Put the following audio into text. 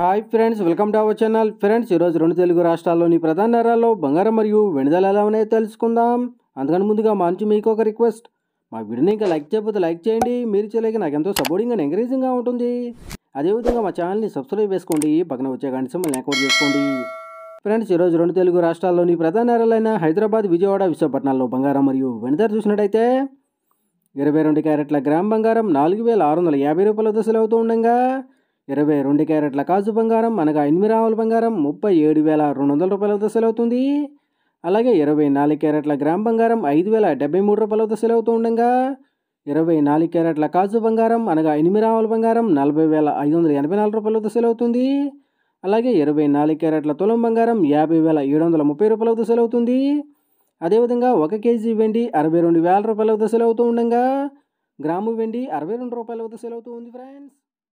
hi friends welcome to our channel friends ఈరోజు రెండు తెలుగు రాష్ట్రాల్లోని ప్రధాన నగరాల్లో బంగారం మరియు వెనుదల ఎలా ఉన్నాయో తెలుసుకుందాం అందుకని ముందుగా మంచి మీకు ఒక రిక్వెస్ట్ మా వీడియోని ఇంకా లైక్ చేయకపోతే లైక్ చేయండి మీరు చేయలేక నాకు ఎంతో సపోర్టింగ్ అండ్ ఎంకరేజింగ్గా ఉంటుంది అదేవిధంగా మా ఛానల్ని సబ్స్క్రైబ్ చేసుకోండి పక్కన వచ్చే గంట మిమ్మల్ని అకౌంట్ చేసుకోండి ఫ్రెండ్స్ ఈరోజు రెండు తెలుగు రాష్ట్రాల్లోని ప్రధాన నగరాలైన హైదరాబాద్ విజయవాడ విశాఖపట్నంలో బంగారం మరియు వెనుదల చూసినట్టయితే ఇరవై రెండు క్యారెట్ల గ్రామ్ బంగారం నాలుగు వేల ఆరు వందల యాభై రూపాయల దశలు అవుతూ ఉండగా ఇరవై రెండు క్యారెట్ల కాజు బంగారం అనగా ఎనిమిది రావుల బంగారం ముప్పై ఏడు వేల రెండు వందల రూపాయలతో సెలవుతుంది అలాగే ఇరవై నాలుగు క్యారెట్ల గ్రామ్ బంగారం ఐదు వేల డెబ్బై మూడు రూపాయలతో సెలవుతూ ఉండగా ఇరవై నాలుగు క్యారెట్ల కాజు బంగారం అనగా ఎనిమిది రావుల బంగారం నలభై వేల ఐదు వందల ఎనభై నాలుగు రూపాయలతో సెలవుతుంది అలాగే ఇరవై నాలుగు క్యారెట్ల తులం బంగారం యాభై వేల ఏడు వందల ముప్పై రూపాయలతో సెలవుతుంది అదేవిధంగా ఒక కేజీ వెండి అరవై రెండు వేల వద్ద దశలవుతూ ఉండగా గ్రాము వెండి అరవై రెండు వద్ద దశలవుతూ ఉంది ఫ్రెండ్స్